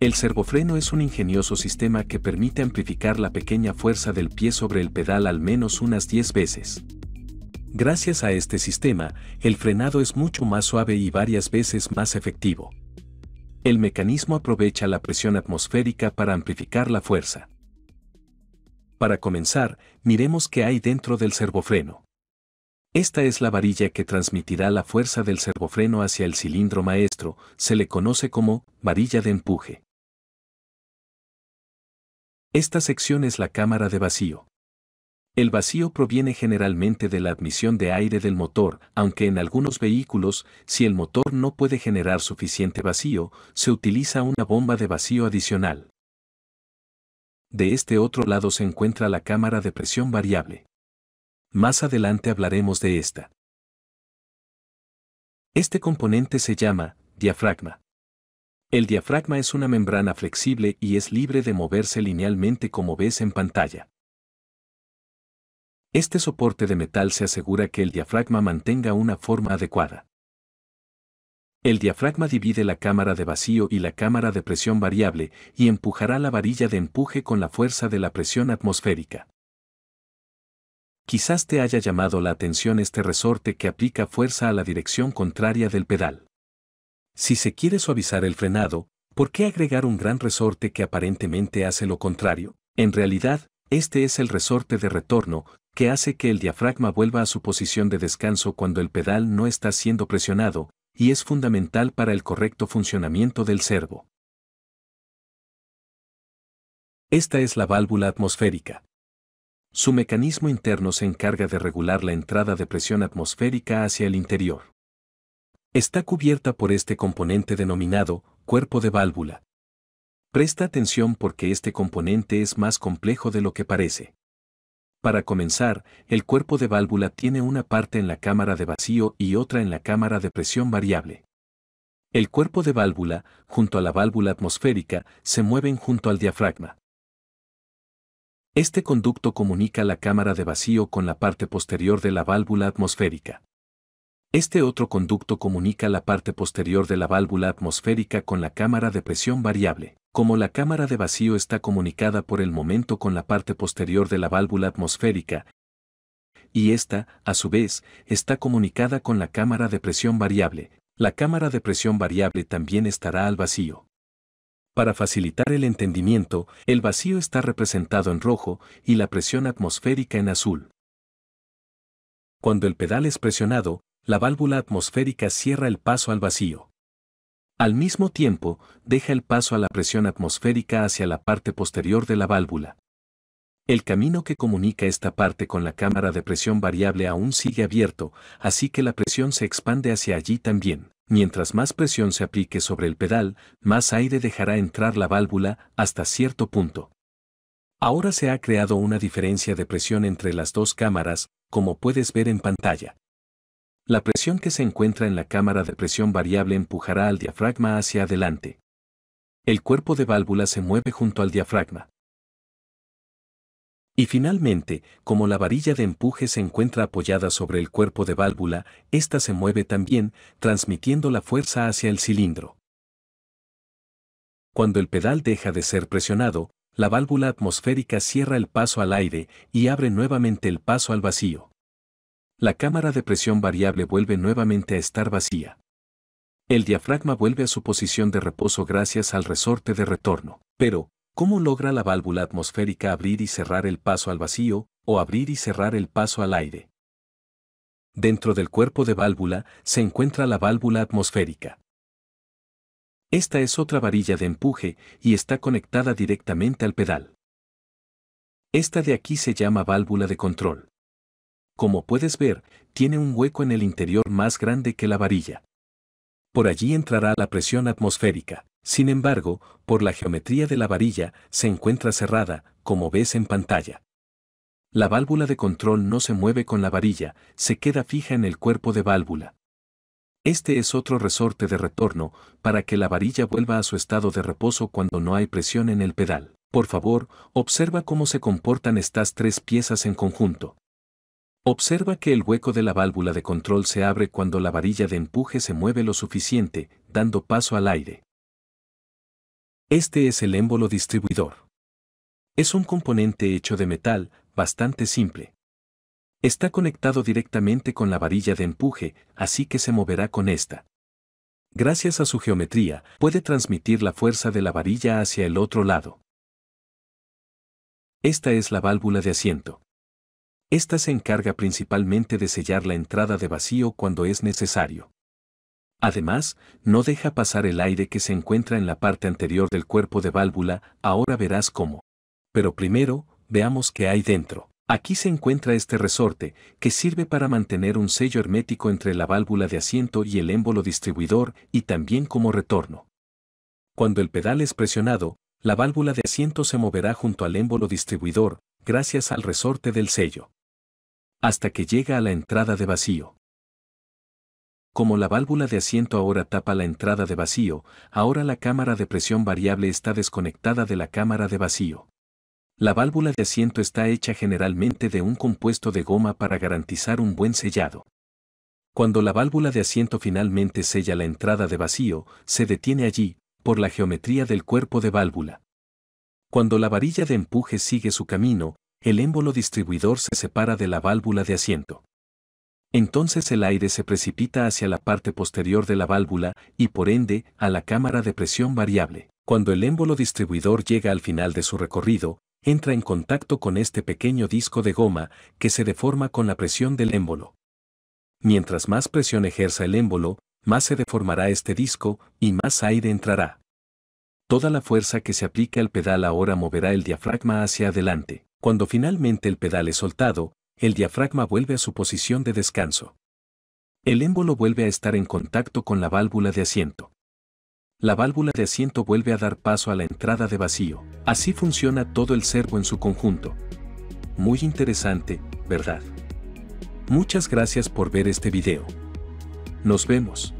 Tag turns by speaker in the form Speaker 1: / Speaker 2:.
Speaker 1: El servofreno es un ingenioso sistema que permite amplificar la pequeña fuerza del pie sobre el pedal al menos unas 10 veces. Gracias a este sistema, el frenado es mucho más suave y varias veces más efectivo. El mecanismo aprovecha la presión atmosférica para amplificar la fuerza. Para comenzar, miremos qué hay dentro del servofreno. Esta es la varilla que transmitirá la fuerza del servofreno hacia el cilindro maestro, se le conoce como varilla de empuje. Esta sección es la cámara de vacío. El vacío proviene generalmente de la admisión de aire del motor, aunque en algunos vehículos, si el motor no puede generar suficiente vacío, se utiliza una bomba de vacío adicional. De este otro lado se encuentra la cámara de presión variable. Más adelante hablaremos de esta. Este componente se llama diafragma. El diafragma es una membrana flexible y es libre de moverse linealmente como ves en pantalla. Este soporte de metal se asegura que el diafragma mantenga una forma adecuada. El diafragma divide la cámara de vacío y la cámara de presión variable y empujará la varilla de empuje con la fuerza de la presión atmosférica. Quizás te haya llamado la atención este resorte que aplica fuerza a la dirección contraria del pedal. Si se quiere suavizar el frenado, ¿por qué agregar un gran resorte que aparentemente hace lo contrario? En realidad, este es el resorte de retorno, que hace que el diafragma vuelva a su posición de descanso cuando el pedal no está siendo presionado, y es fundamental para el correcto funcionamiento del servo. Esta es la válvula atmosférica. Su mecanismo interno se encarga de regular la entrada de presión atmosférica hacia el interior. Está cubierta por este componente denominado cuerpo de válvula. Presta atención porque este componente es más complejo de lo que parece. Para comenzar, el cuerpo de válvula tiene una parte en la cámara de vacío y otra en la cámara de presión variable. El cuerpo de válvula, junto a la válvula atmosférica, se mueven junto al diafragma. Este conducto comunica la cámara de vacío con la parte posterior de la válvula atmosférica. Este otro conducto comunica la parte posterior de la válvula atmosférica con la cámara de presión variable. Como la cámara de vacío está comunicada por el momento con la parte posterior de la válvula atmosférica, y esta, a su vez, está comunicada con la cámara de presión variable, la cámara de presión variable también estará al vacío. Para facilitar el entendimiento, el vacío está representado en rojo y la presión atmosférica en azul. Cuando el pedal es presionado, la válvula atmosférica cierra el paso al vacío. Al mismo tiempo, deja el paso a la presión atmosférica hacia la parte posterior de la válvula. El camino que comunica esta parte con la cámara de presión variable aún sigue abierto, así que la presión se expande hacia allí también. Mientras más presión se aplique sobre el pedal, más aire dejará entrar la válvula hasta cierto punto. Ahora se ha creado una diferencia de presión entre las dos cámaras, como puedes ver en pantalla. La presión que se encuentra en la cámara de presión variable empujará al diafragma hacia adelante. El cuerpo de válvula se mueve junto al diafragma. Y finalmente, como la varilla de empuje se encuentra apoyada sobre el cuerpo de válvula, ésta se mueve también, transmitiendo la fuerza hacia el cilindro. Cuando el pedal deja de ser presionado, la válvula atmosférica cierra el paso al aire y abre nuevamente el paso al vacío la cámara de presión variable vuelve nuevamente a estar vacía. El diafragma vuelve a su posición de reposo gracias al resorte de retorno. Pero, ¿cómo logra la válvula atmosférica abrir y cerrar el paso al vacío o abrir y cerrar el paso al aire? Dentro del cuerpo de válvula se encuentra la válvula atmosférica. Esta es otra varilla de empuje y está conectada directamente al pedal. Esta de aquí se llama válvula de control como puedes ver, tiene un hueco en el interior más grande que la varilla. Por allí entrará la presión atmosférica. Sin embargo, por la geometría de la varilla, se encuentra cerrada, como ves en pantalla. La válvula de control no se mueve con la varilla, se queda fija en el cuerpo de válvula. Este es otro resorte de retorno para que la varilla vuelva a su estado de reposo cuando no hay presión en el pedal. Por favor, observa cómo se comportan estas tres piezas en conjunto. Observa que el hueco de la válvula de control se abre cuando la varilla de empuje se mueve lo suficiente, dando paso al aire. Este es el émbolo distribuidor. Es un componente hecho de metal, bastante simple. Está conectado directamente con la varilla de empuje, así que se moverá con esta. Gracias a su geometría, puede transmitir la fuerza de la varilla hacia el otro lado. Esta es la válvula de asiento. Esta se encarga principalmente de sellar la entrada de vacío cuando es necesario. Además, no deja pasar el aire que se encuentra en la parte anterior del cuerpo de válvula, ahora verás cómo. Pero primero, veamos qué hay dentro. Aquí se encuentra este resorte, que sirve para mantener un sello hermético entre la válvula de asiento y el émbolo distribuidor y también como retorno. Cuando el pedal es presionado, la válvula de asiento se moverá junto al émbolo distribuidor, gracias al resorte del sello hasta que llega a la entrada de vacío. Como la válvula de asiento ahora tapa la entrada de vacío, ahora la cámara de presión variable está desconectada de la cámara de vacío. La válvula de asiento está hecha generalmente de un compuesto de goma para garantizar un buen sellado. Cuando la válvula de asiento finalmente sella la entrada de vacío, se detiene allí, por la geometría del cuerpo de válvula. Cuando la varilla de empuje sigue su camino, el émbolo distribuidor se separa de la válvula de asiento. Entonces el aire se precipita hacia la parte posterior de la válvula y por ende a la cámara de presión variable. Cuando el émbolo distribuidor llega al final de su recorrido, entra en contacto con este pequeño disco de goma que se deforma con la presión del émbolo. Mientras más presión ejerza el émbolo, más se deformará este disco y más aire entrará. Toda la fuerza que se aplica al pedal ahora moverá el diafragma hacia adelante. Cuando finalmente el pedal es soltado, el diafragma vuelve a su posición de descanso. El émbolo vuelve a estar en contacto con la válvula de asiento. La válvula de asiento vuelve a dar paso a la entrada de vacío. Así funciona todo el servo en su conjunto. Muy interesante, ¿verdad? Muchas gracias por ver este video. Nos vemos.